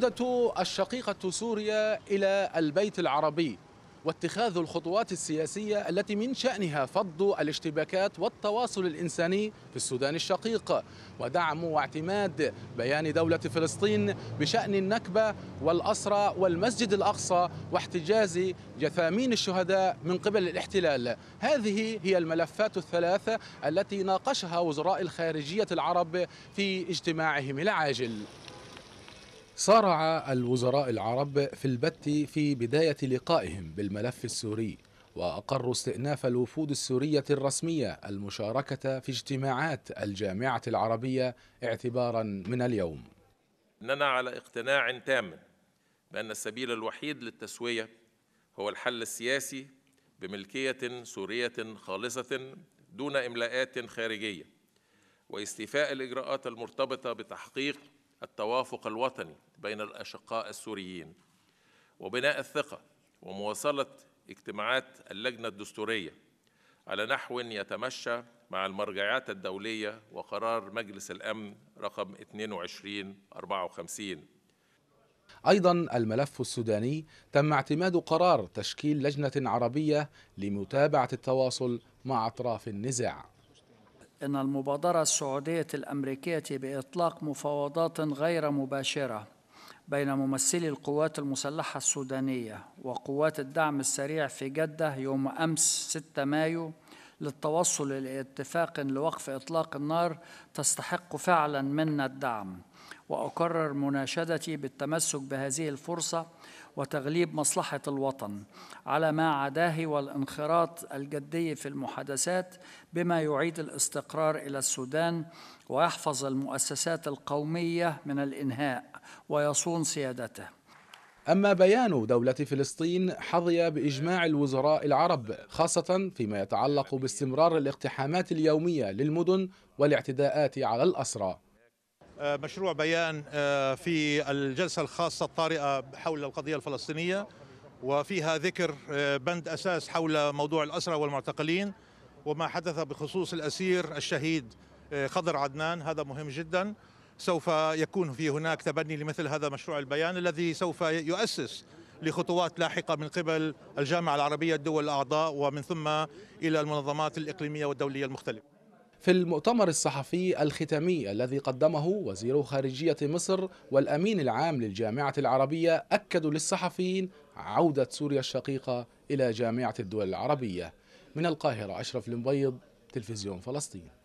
عودة الشقيقة سوريا إلى البيت العربي واتخاذ الخطوات السياسية التي من شأنها فض الاشتباكات والتواصل الإنساني في السودان الشقيق ودعم واعتماد بيان دولة فلسطين بشأن النكبة والأسرى والمسجد الأقصى واحتجاز جثامين الشهداء من قبل الاحتلال هذه هي الملفات الثلاثة التي ناقشها وزراء الخارجية العرب في اجتماعهم العاجل صارع الوزراء العرب في البت في بداية لقائهم بالملف السوري وأقروا استئناف الوفود السورية الرسمية المشاركة في اجتماعات الجامعة العربية اعتبارا من اليوم إننا على اقتناع تام بأن السبيل الوحيد للتسوية هو الحل السياسي بملكية سورية خالصة دون إملاءات خارجية واستيفاء الإجراءات المرتبطة بتحقيق التوافق الوطني بين الأشقاء السوريين وبناء الثقة ومواصلة اجتماعات اللجنة الدستورية على نحو يتمشى مع المرجعات الدولية وقرار مجلس الأمن رقم 2254 أيضا الملف السوداني تم اعتماد قرار تشكيل لجنة عربية لمتابعة التواصل مع أطراف النزاع أن المبادرة السعودية الأمريكية بإطلاق مفاوضات غير مباشرة بين ممثلي القوات المسلحة السودانية وقوات الدعم السريع في جدة يوم أمس 6 مايو للتوصل إلى اتفاق لوقف إطلاق النار تستحق فعلا منا الدعم وأكرر مناشدتي بالتمسك بهذه الفرصة وتغليب مصلحة الوطن على ما عداه والانخراط الجدي في المحادثات بما يعيد الاستقرار إلى السودان ويحفظ المؤسسات القومية من الإنهاء ويصون سيادته أما بيان دولة فلسطين حظي بإجماع الوزراء العرب خاصة فيما يتعلق باستمرار الاقتحامات اليومية للمدن والاعتداءات على الأسرى مشروع بيان آه، في الجلسة الخاصة الطارئة حول القضية الفلسطينية وفيها ذكر آه، بند أساس حول موضوع الأسرى والمعتقلين وما حدث بخصوص الأسير الشهيد آه، خضر عدنان هذا مهم جداً سوف يكون في هناك تبني لمثل هذا مشروع البيان الذي سوف يؤسس لخطوات لاحقة من قبل الجامعة العربية الدول الأعضاء ومن ثم إلى المنظمات الإقليمية والدولية المختلفة في المؤتمر الصحفي الختامي الذي قدمه وزير خارجية مصر والأمين العام للجامعة العربية أكدوا للصحفيين عودة سوريا الشقيقة إلى جامعة الدول العربية من القاهرة أشرف المبيض تلفزيون فلسطين